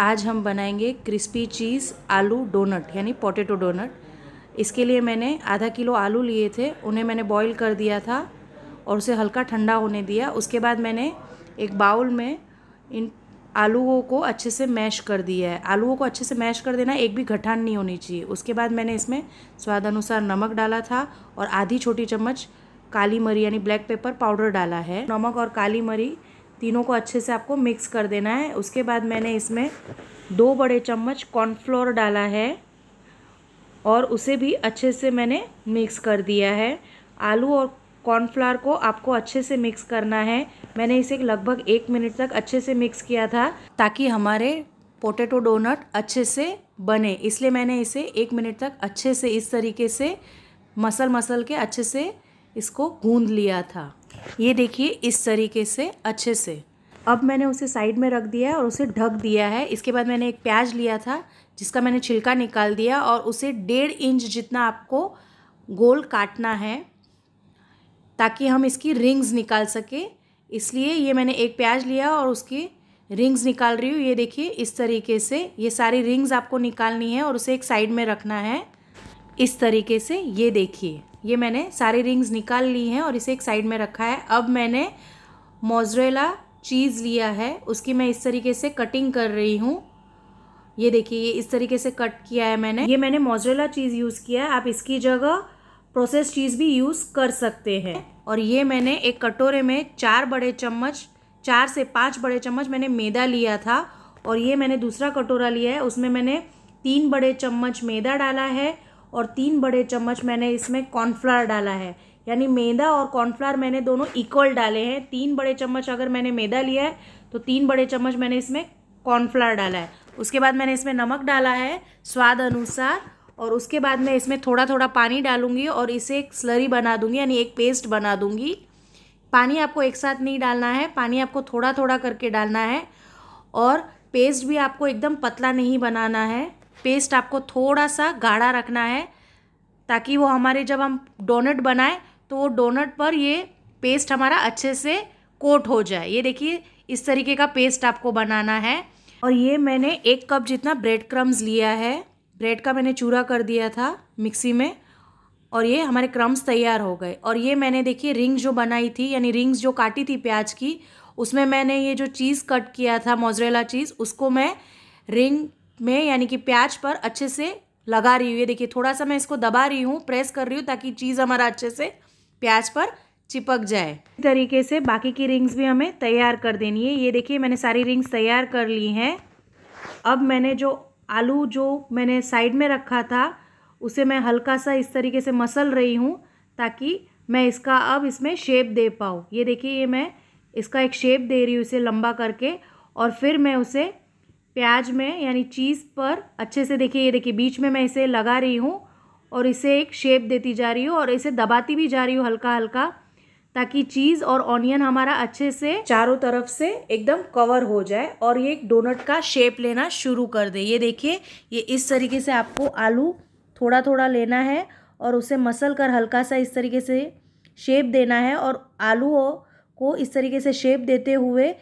आज हम बनाएंगे क्रिस्पी चीज़ आलू डोनट यानी पोटैटो डोनट इसके लिए मैंने आधा किलो आलू लिए थे उन्हें मैंने बॉईल कर दिया था और उसे हल्का ठंडा होने दिया उसके बाद मैंने एक बाउल में इन आलूओं को अच्छे से मैश कर दिया है आलूओं को अच्छे से मैश कर देना एक भी घटान नहीं होनी चाहिए उसके बाद मैंने इसमें स्वाद अनुसार नमक डाला था और आधी छोटी चम्मच काली मरी यानी ब्लैक पेपर पाउडर डाला है नमक और काली मरी तीनों को अच्छे से आपको मिक्स कर देना है उसके बाद मैंने इसमें दो बड़े चम्मच कॉर्नफ्लोर डाला है और उसे भी अच्छे से मैंने मिक्स कर दिया है आलू और कॉर्नफ्लावर को आपको अच्छे से मिक्स करना है मैंने इसे लगभग एक मिनट तक अच्छे से मिक्स किया था ताकि हमारे पोटैटो डोनट अच्छे से बने इसलिए मैंने इसे एक मिनट तक अच्छे से इस तरीके से मसल मसल के अच्छे से इसको गूंद लिया था ये देखिए इस तरीके से अच्छे से अब मैंने उसे साइड में रख दिया है और उसे ढक दिया है इसके बाद मैंने एक प्याज लिया था जिसका मैंने छिलका निकाल दिया और उसे डेढ़ इंच जितना आपको गोल काटना है ताकि हम इसकी रिंग्स निकाल सकें इसलिए ये मैंने एक प्याज लिया और उसकी रिंग्स निकाल रही हूँ ये देखिए इस तरीके से ये सारी रिंग्स आपको निकालनी है और उसे एक साइड में रखना है इस तरीके से ये देखिए ये मैंने सारे रिंग्स निकाल ली हैं और इसे एक साइड में रखा है अब मैंने मोजरेला चीज़ लिया है उसकी मैं इस तरीके से कटिंग कर रही हूँ ये देखिए ये इस तरीके से कट किया है मैंने ये मैंने मोजरेला चीज़ यूज़ किया है आप इसकी जगह प्रोसेस चीज़ भी यूज़ कर सकते हैं और ये मैंने एक कटोरे में चार बड़े चम्मच चार से पाँच बड़े चम्मच मैंने मैदा लिया था और ये मैंने दूसरा कटोरा लिया है उसमें मैंने तीन बड़े चम्मच मैदा डाला है और तीन बड़े चम्मच मैंने इसमें कॉर्नफ्लावर डाला है यानी मैदा और कॉर्नफ्लावर मैंने दोनों इक्वल डाले हैं तीन बड़े चम्मच अगर मैंने मैदा लिया है तो तीन बड़े चम्मच मैंने इसमें कॉर्नफ्लावर डाला है उसके बाद मैंने इसमें नमक डाला है स्वाद अनुसार और उसके बाद मैं इसमें थोड़ा थोड़ा पानी डालूंगी और इसे एक स्लरी बना दूंगी यानी एक पेस्ट बना दूंगी पानी आपको एक साथ नहीं डालना है पानी आपको थोड़ा थोड़ा करके डालना है और पेस्ट भी आपको एकदम पतला नहीं बनाना है पेस्ट आपको थोड़ा सा गाढ़ा रखना है ताकि वो हमारे जब हम डोनट बनाएं तो वो डोनट पर ये पेस्ट हमारा अच्छे से कोट हो जाए ये देखिए इस तरीके का पेस्ट आपको बनाना है और ये मैंने एक कप जितना ब्रेड क्रम्स लिया है ब्रेड का मैंने चूरा कर दिया था मिक्सी में और ये हमारे क्रम्स तैयार हो गए और ये मैंने देखिए रिंग्स जो बनाई थी यानी रिंग्स जो काटी थी प्याज की उसमें मैंने ये जो चीज़ कट किया था मोजरेला चीज़ उसको मैं रिंग में यानी कि प्याज पर अच्छे से लगा रही हूँ ये देखिए थोड़ा सा मैं इसको दबा रही हूँ प्रेस कर रही हूँ ताकि चीज़ हमारा अच्छे से प्याज पर चिपक जाए इस तरीके से बाकी की रिंग्स भी हमें तैयार कर देनी है ये देखिए मैंने सारी रिंग्स तैयार कर ली हैं अब मैंने जो आलू जो मैंने साइड में रखा था उसे मैं हल्का सा इस तरीके से मसल रही हूँ ताकि मैं इसका अब इसमें शेप दे पाऊँ ये देखिए ये मैं इसका एक शेप दे रही हूँ इसे लंबा करके और फिर मैं उसे प्याज में यानी चीज़ पर अच्छे से देखिए ये देखिए बीच में मैं इसे लगा रही हूँ और इसे एक शेप देती जा रही हूँ और इसे दबाती भी जा रही हूँ हल्का हल्का ताकि चीज़ और ऑनियन हमारा अच्छे से चारों तरफ से एकदम कवर हो जाए और ये एक डोनट का शेप लेना शुरू कर दे ये देखिए ये इस तरीके से आपको आलू थोड़ा थोड़ा लेना है और उसे मसल कर हल्का सा इस तरीके से शेप देना है और आलू को इस तरीके से शेप देते हुए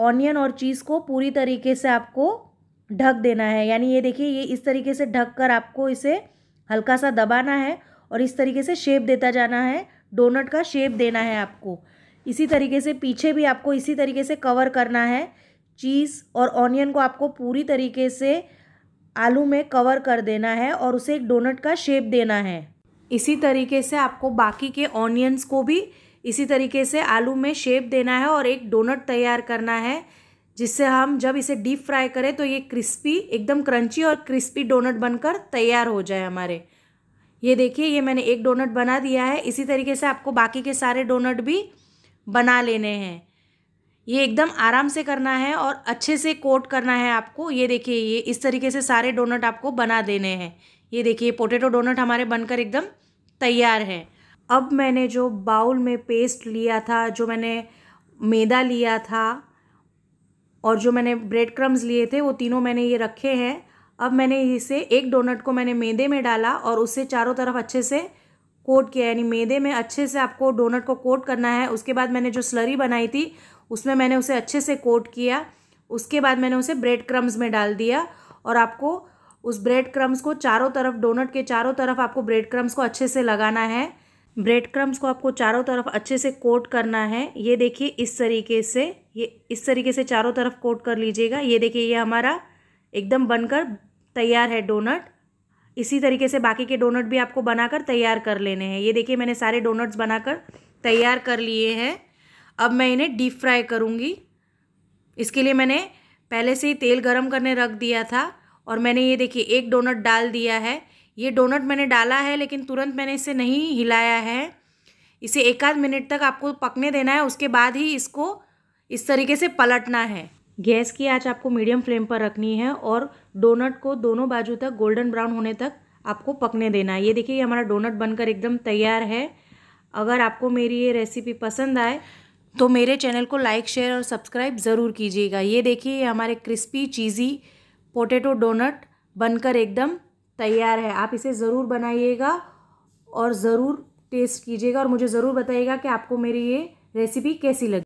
ऑनियन और चीज़ को पूरी तरीके से आपको ढक देना है यानी ये देखिए ये इस तरीके से ढक कर आपको इसे हल्का सा दबाना है और इस तरीके से शेप देता जाना है डोनट का शेप देना है आपको इसी तरीके से पीछे भी आपको इसी तरीके से कवर करना है चीज़ और ऑनियन को आपको पूरी तरीके से आलू में कवर कर देना है और उसे एक डोनट का शेप देना है इसी तरीके से आपको बाकी के ऑनियंस को भी इसी तरीके से आलू में शेप देना है और एक डोनट तैयार करना है जिससे हम जब इसे डीप फ्राई करें तो ये क्रिस्पी एकदम क्रंची और क्रिस्पी डोनट बनकर तैयार हो जाए हमारे ये देखिए ये मैंने एक डोनट बना दिया है इसी तरीके से आपको बाकी के सारे डोनट भी बना लेने हैं ये एकदम आराम से करना है और अच्छे से कोट करना है आपको ये देखिए ये इस तरीके से सारे डोनट आपको बना देने हैं ये देखिए पोटैटो डोनट हमारे बनकर एकदम तैयार हैं अब मैंने जो बाउल में पेस्ट लिया था जो मैंने मैदा लिया था और जो मैंने ब्रेड क्रम्स लिए थे वो तीनों मैंने ये रखे हैं अब मैंने इसे एक डोनट को मैंने मैदे में डाला और उससे चारों तरफ अच्छे से कोट किया यानी मैदे में अच्छे से आपको डोनट को कोट करना है उसके बाद मैंने जो स्लरी बनाई थी उसमें मैंने उसे अच्छे से कोट किया उसके बाद मैंने उसे ब्रेड क्रम्स में डाल दिया और आपको उस ब्रेड क्रम्स को चारों तरफ डोनट के चारों तरफ आपको ब्रेड क्रम्स को अच्छे से लगाना है ब्रेड क्रम्स को आपको चारों तरफ अच्छे से कोट करना है ये देखिए इस तरीके से ये इस तरीके से चारों तरफ कोट कर लीजिएगा ये देखिए ये हमारा एकदम बनकर तैयार है डोनट इसी तरीके से बाकी के डोनट भी आपको बनाकर तैयार कर लेने हैं ये देखिए मैंने सारे डोनट्स बनाकर तैयार कर लिए हैं अब मैं इन्हें डीप फ्राई करूँगी इसके लिए मैंने पहले से ही तेल गर्म करने रख दिया था और मैंने ये देखिए एक डोनट डाल दिया है ये डोनट मैंने डाला है लेकिन तुरंत मैंने इसे नहीं हिलाया है इसे एक आध मिनट तक आपको पकने देना है उसके बाद ही इसको इस तरीके से पलटना है गैस की आँच आपको मीडियम फ्लेम पर रखनी है और डोनट को दोनों बाजू तक गोल्डन ब्राउन होने तक आपको पकने देना है ये देखिए हमारा डोनट बनकर एकदम तैयार है अगर आपको मेरी ये रेसिपी पसंद आए तो मेरे चैनल को लाइक शेयर और सब्सक्राइब ज़रूर कीजिएगा ये देखिए हमारे क्रिस्पी चीज़ी पोटैटो डोनट बनकर एकदम तैयार है आप इसे ज़रूर बनाइएगा और ज़रूर टेस्ट कीजिएगा और मुझे ज़रूर बताइएगा कि आपको मेरी ये रेसिपी कैसी लगी